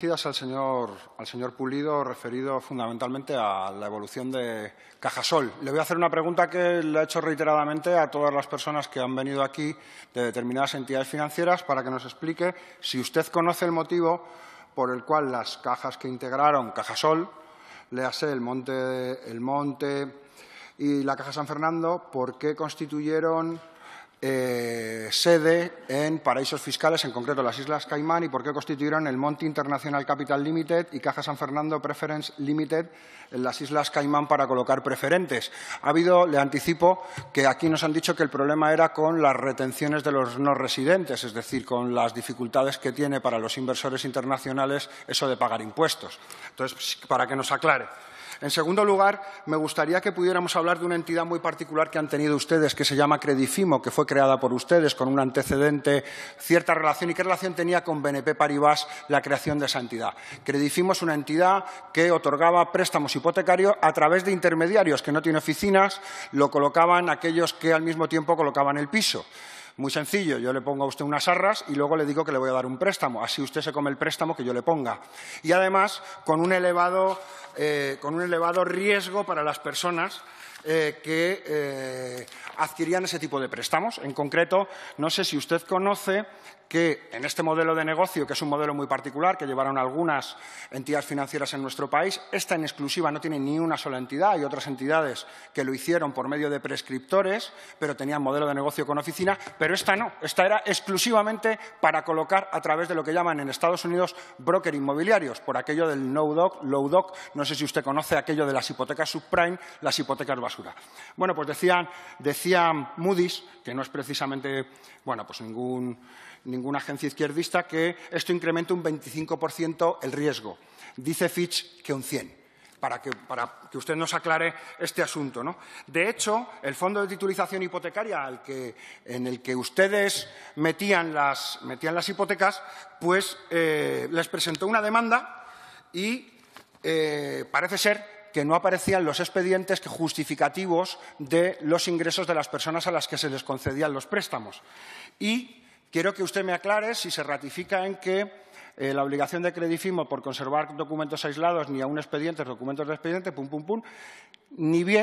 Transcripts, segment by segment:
Gracias al señor, Pulido, referido fundamentalmente a la evolución de Cajasol. Le voy a hacer una pregunta que le he hecho reiteradamente a todas las personas que han venido aquí de determinadas entidades financieras para que nos explique si usted conoce el motivo por el cual las cajas que integraron Cajasol, léase el Monte, el Monte y la Caja San Fernando, por qué constituyeron eh, sede en paraísos fiscales, en concreto las Islas Caimán, y por qué constituyeron el Monte International Capital Limited y Caja San Fernando Preference Limited en las Islas Caimán para colocar preferentes. Ha habido, le anticipo, que aquí nos han dicho que el problema era con las retenciones de los no residentes, es decir, con las dificultades que tiene para los inversores internacionales eso de pagar impuestos. Entonces, para que nos aclare. En segundo lugar, me gustaría que pudiéramos hablar de una entidad muy particular que han tenido ustedes, que se llama Credifimo, que fue creada por ustedes con un antecedente, cierta relación. ¿Y qué relación tenía con BNP Paribas la creación de esa entidad? Credifimo es una entidad que otorgaba préstamos hipotecarios a través de intermediarios que no tienen oficinas, lo colocaban aquellos que al mismo tiempo colocaban el piso. Muy sencillo, yo le pongo a usted unas arras y luego le digo que le voy a dar un préstamo. Así usted se come el préstamo que yo le ponga. Y además, con un elevado, eh, con un elevado riesgo para las personas eh, que eh, adquirían ese tipo de préstamos. En concreto, no sé si usted conoce que en este modelo de negocio, que es un modelo muy particular que llevaron algunas entidades financieras en nuestro país, esta en exclusiva no tiene ni una sola entidad. Hay otras entidades que lo hicieron por medio de prescriptores, pero tenían modelo de negocio con oficina, pero esta no. Esta era exclusivamente para colocar a través de lo que llaman en Estados Unidos broker inmobiliarios, por aquello del no-doc, low-doc. No sé si usted conoce aquello de las hipotecas subprime, las hipotecas basura. Bueno, pues decían decía Moody's, que no es precisamente bueno, pues ningún, ninguna agencia izquierdista, que esto incrementa un 25% el riesgo. Dice Fitch que un 100%. Para que, para que, usted nos aclare este asunto. ¿no? De hecho, el fondo de titulización hipotecaria al que, en el que ustedes metían las, metían las hipotecas, pues eh, les presentó una demanda y eh, parece ser que no aparecían los expedientes justificativos de los ingresos de las personas a las que se les concedían los préstamos. Y quiero que usted me aclare si se ratifica en que eh, la obligación de Credifimo por conservar documentos aislados ni un expediente, documentos de expediente, pum, pum, pum,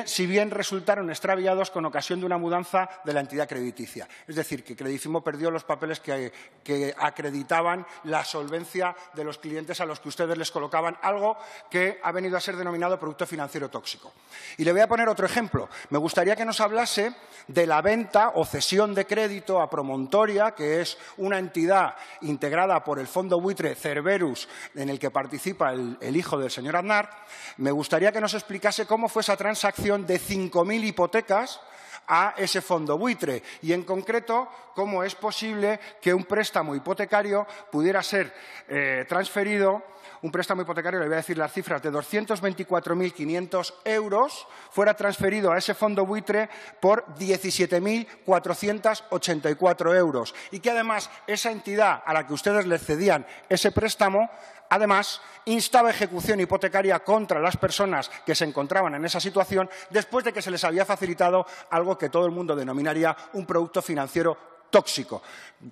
si bien resultaron extraviados con ocasión de una mudanza de la entidad crediticia. Es decir, que Credicimo perdió los papeles que, acreditaban la solvencia de los clientes a los que ustedes les colocaban, algo que ha venido a ser denominado producto financiero tóxico. Y le voy a poner otro ejemplo. Me gustaría que nos hablase de la venta o cesión de crédito a Promontoria, que es una entidad integrada por el fondo buitre Cerberus, en el que participa el, hijo del señor Aznar. Me gustaría que nos explicase cómo fue esa transacción de 5.000 hipotecas a ese fondo buitre y, en concreto, cómo es posible que un préstamo hipotecario pudiera ser eh, transferido un préstamo hipotecario, le voy a decir las cifras, de 224.500 euros, fuera transferido a ese fondo buitre por 17.484 euros. Y que además esa entidad a la que ustedes le cedían ese préstamo Además, instaba ejecución hipotecaria contra las personas que se encontraban en esa situación después de que se les había facilitado algo que todo el mundo denominaría un producto financiero tóxico.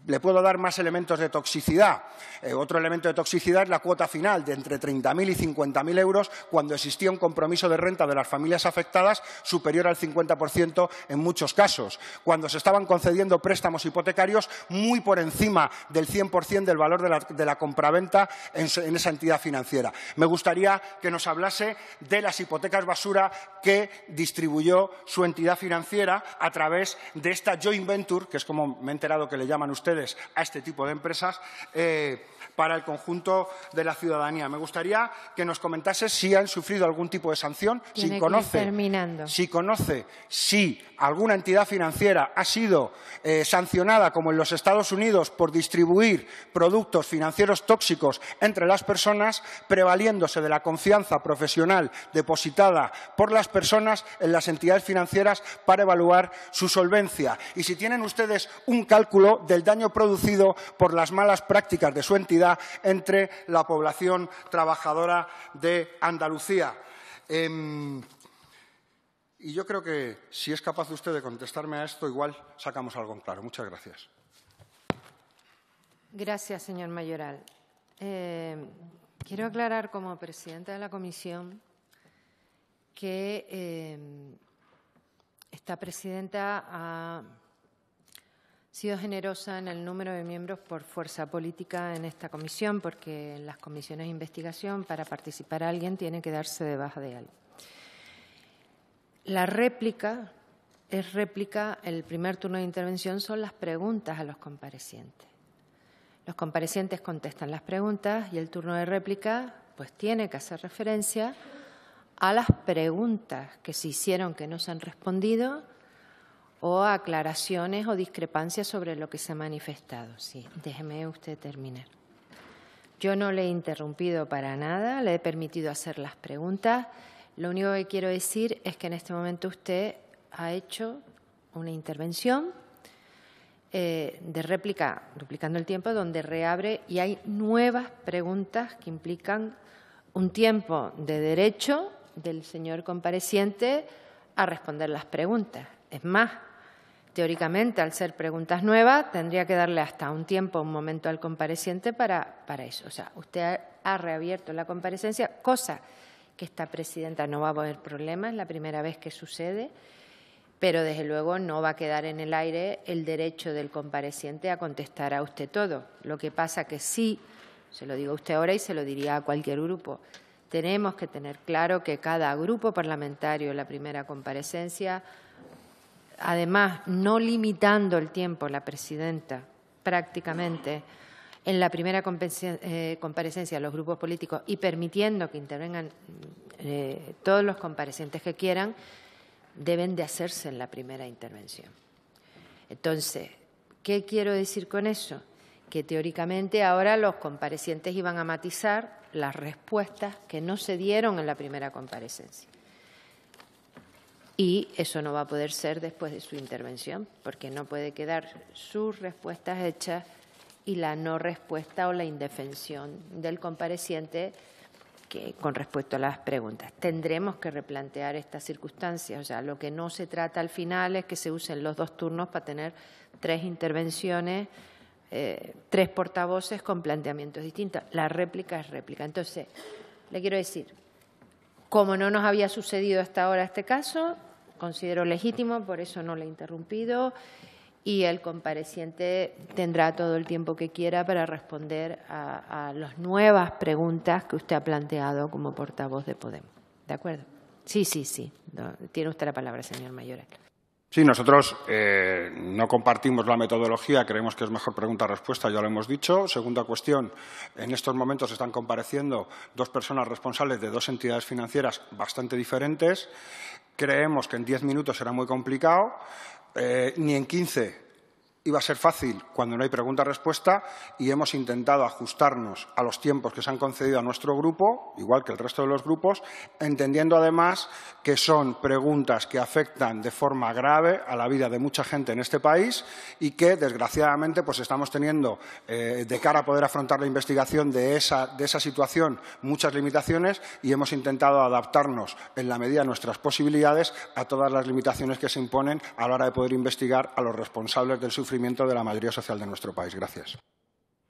Le puedo dar más elementos de toxicidad. Eh, otro elemento de toxicidad es la cuota final de entre 30.000 y 50.000 euros cuando existía un compromiso de renta de las familias afectadas superior al 50% en muchos casos. Cuando se estaban concediendo préstamos hipotecarios muy por encima del 100% del valor de la, compraventa en, en esa entidad financiera. Me gustaría que nos hablase de las hipotecas basura que distribuyó su entidad financiera a través de esta joint venture, que es como me he enterado que le llaman ustedes a este tipo de empresas, eh, para el conjunto de la ciudadanía. Me gustaría que nos comentase si han sufrido algún tipo de sanción, si conoce, si alguna entidad financiera ha sido eh, sancionada, como en los Estados Unidos, por distribuir productos financieros tóxicos entre las personas, prevaliéndose de la confianza profesional depositada por las personas en las entidades financieras para evaluar su solvencia. Y si tienen ustedes un cálculo del daño producido por las malas prácticas de su entidad entre la población trabajadora de Andalucía. Em, y yo creo que si es capaz usted de contestarme a esto, igual sacamos algo en claro. Muchas gracias. Gracias, señor Mayoral. Eh, quiero aclarar como presidenta de la comisión que eh, esta presidenta ha sido generosa en el número de miembros por fuerza política en esta comisión, porque en las comisiones de investigación, para participar a alguien, tiene que darse de baja de algo. La réplica es réplica, el primer turno de intervención son las preguntas a los comparecientes. Los comparecientes contestan las preguntas y el turno de réplica pues tiene que hacer referencia a las preguntas que se hicieron que no se han respondido o aclaraciones o discrepancias sobre lo que se ha manifestado. Sí, déjeme usted terminar. Yo no le he interrumpido para nada, le he permitido hacer las preguntas. Lo único que quiero decir es que en este momento usted ha hecho una intervención eh, de réplica, duplicando el tiempo, donde reabre y hay nuevas preguntas que implican un tiempo de derecho del señor compareciente a responder las preguntas. Es más, Teóricamente, al ser preguntas nuevas, tendría que darle hasta un tiempo, un momento al compareciente para, para eso. O sea, usted ha reabierto la comparecencia, cosa que esta presidenta no va a poner problemas, la primera vez que sucede, pero desde luego no va a quedar en el aire el derecho del compareciente a contestar a usted todo. Lo que pasa que sí, se lo digo a usted ahora y se lo diría a cualquier grupo, tenemos que tener claro que cada grupo parlamentario en la primera comparecencia además no limitando el tiempo la presidenta prácticamente en la primera eh, comparecencia a los grupos políticos y permitiendo que intervengan eh, todos los comparecientes que quieran, deben de hacerse en la primera intervención. Entonces, ¿qué quiero decir con eso? Que teóricamente ahora los comparecientes iban a matizar las respuestas que no se dieron en la primera comparecencia y eso no va a poder ser después de su intervención, porque no puede quedar sus respuestas hechas y la no respuesta o la indefensión del compareciente que, con respecto a las preguntas. Tendremos que replantear estas circunstancias. O sea, lo que no se trata al final es que se usen los dos turnos para tener tres intervenciones, eh, tres portavoces con planteamientos distintos. La réplica es réplica. Entonces, le quiero decir, como no nos había sucedido hasta ahora este caso, considero legítimo, por eso no le he interrumpido y el compareciente tendrá todo el tiempo que quiera para responder a, las nuevas preguntas que usted ha planteado como portavoz de Podemos. ¿De acuerdo? Sí, sí, sí. tiene usted la palabra, señor Mayor. Sí, nosotros eh, no compartimos la metodología, creemos que es mejor pregunta-respuesta, ya lo hemos dicho. Segunda cuestión, en estos momentos están compareciendo dos personas responsables de dos entidades financieras bastante diferentes. Creemos que en diez minutos será muy complicado, eh, ni en quince iba a ser fácil cuando no hay pregunta-respuesta y hemos intentado ajustarnos a los tiempos que se han concedido a nuestro grupo, igual que el resto de los grupos, entendiendo además que son preguntas que afectan de forma grave a la vida de mucha gente en este país y que, desgraciadamente, pues estamos teniendo, eh, de cara a poder afrontar la investigación de esa, de esa situación, muchas limitaciones y hemos intentado adaptarnos en la medida de nuestras posibilidades a todas las limitaciones que se imponen a la hora de poder investigar a los responsables del sufrimiento de la mayoría social de nuestro país. Gracias.